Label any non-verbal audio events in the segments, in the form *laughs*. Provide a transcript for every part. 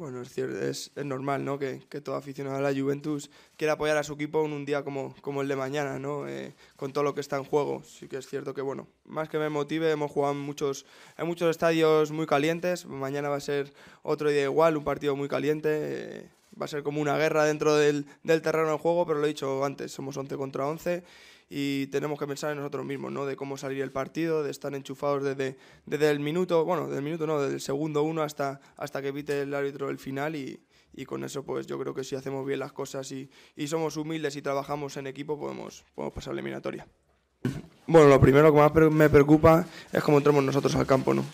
Bueno, es, cierto, es, normal ¿no? que, todo aficionado a la Juventus quiera apoyar a su equipo en un día como, como el de mañana, ¿no? Eh, con todo lo que está en juego. Sí que es cierto que, bueno, más que me motive, hemos jugado en muchos, muchos estadios muy calientes. Mañana va a ser otro día igual, un partido muy caliente. Eh, va a ser como una guerra dentro del, terreno del juego, pero lo he dicho antes, somos 11 contra 11 y tenemos que pensar en nosotros mismos, ¿no? De cómo salir el partido, de estar enchufados desde, el minuto, bueno, del minuto no, desde segundo uno hasta, hasta que evite el árbitro el final y, con eso pues yo creo que si hacemos bien las cosas y, somos humildes y trabajamos en equipo podemos, podemos pasar la eliminatoria. Bueno, lo primero que más me preocupa es cómo entramos nosotros al campo, ¿no?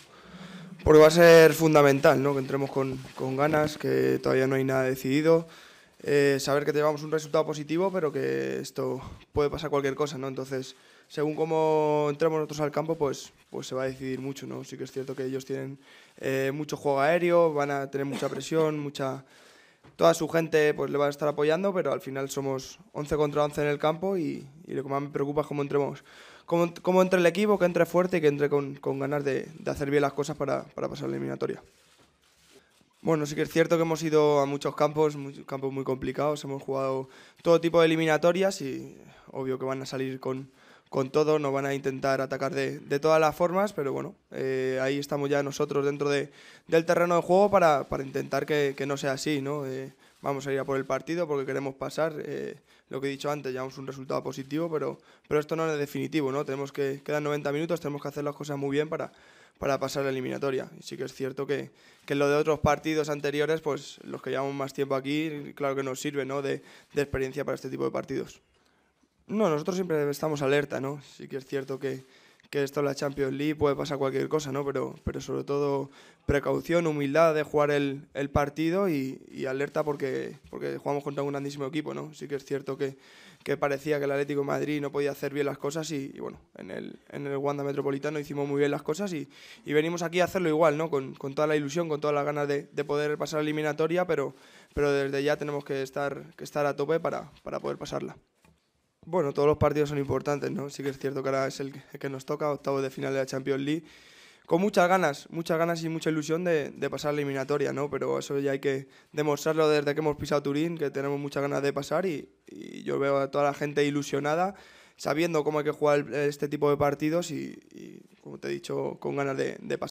Porque va a ser fundamental, ¿no? Que entremos con, con ganas, que todavía no hay nada decidido. Eh, saber que tenemos un resultado positivo, pero que esto puede pasar cualquier cosa, ¿no? Entonces, según cómo entremos nosotros al campo, pues, pues se va a decidir mucho, ¿no? Sí que es cierto que ellos tienen eh, mucho juego aéreo, van a tener mucha presión, *laughs* mucha... Toda su gente pues, le va a estar apoyando, pero al final somos 11 contra 11 en el campo y lo que más me preocupa es cómo entremos como, entre el equipo, que entre fuerte y que entre con, con ganas de, hacer bien las cosas para, para pasar la eliminatoria. Bueno, sí que es cierto que hemos ido a muchos campos, campos muy complicados, hemos jugado todo tipo de eliminatorias y obvio que van a salir con, con todo, nos van a intentar atacar de, de todas las formas, pero bueno, eh, ahí estamos ya nosotros dentro de, del terreno de juego para, intentar que, no sea así, ¿no? Eh, vamos a ir a por el partido porque queremos pasar, eh, lo que he dicho antes, llevamos un resultado positivo, pero, pero esto no es definitivo, ¿no? Tenemos que, quedan 90 minutos, tenemos que hacer las cosas muy bien para, para pasar la eliminatoria. sí que es cierto que, que lo de otros partidos anteriores, pues los que llevamos más tiempo aquí, claro que nos sirve, ¿no? de experiencia para este tipo de partidos. No, nosotros siempre estamos alerta, ¿no? Sí que es cierto que, esto es la Champions League, puede pasar cualquier cosa, ¿no? Pero, pero sobre todo precaución, humildad de jugar el, partido y, alerta porque, porque jugamos contra un grandísimo equipo, ¿no? Sí que es cierto que, parecía que el Atlético de Madrid no podía hacer bien las cosas y, bueno, en el, en Wanda Metropolitano hicimos muy bien las cosas y, y venimos aquí a hacerlo igual, ¿no? Con, toda la ilusión, con todas las ganas de, poder pasar la eliminatoria, pero, pero desde ya tenemos que estar, que estar a tope para poder pasarla. Bueno, todos los partidos son importantes, ¿no? Sí que es cierto que ahora es el que nos toca, octavo de final de la Champions League. Con muchas ganas, muchas ganas y mucha ilusión de, pasar la eliminatoria, ¿no? Pero eso ya hay que demostrarlo desde que hemos pisado Turín, que tenemos muchas ganas de pasar y, yo veo a toda la gente ilusionada, sabiendo cómo hay que jugar este tipo de partidos y, como te he dicho, con ganas de pasar.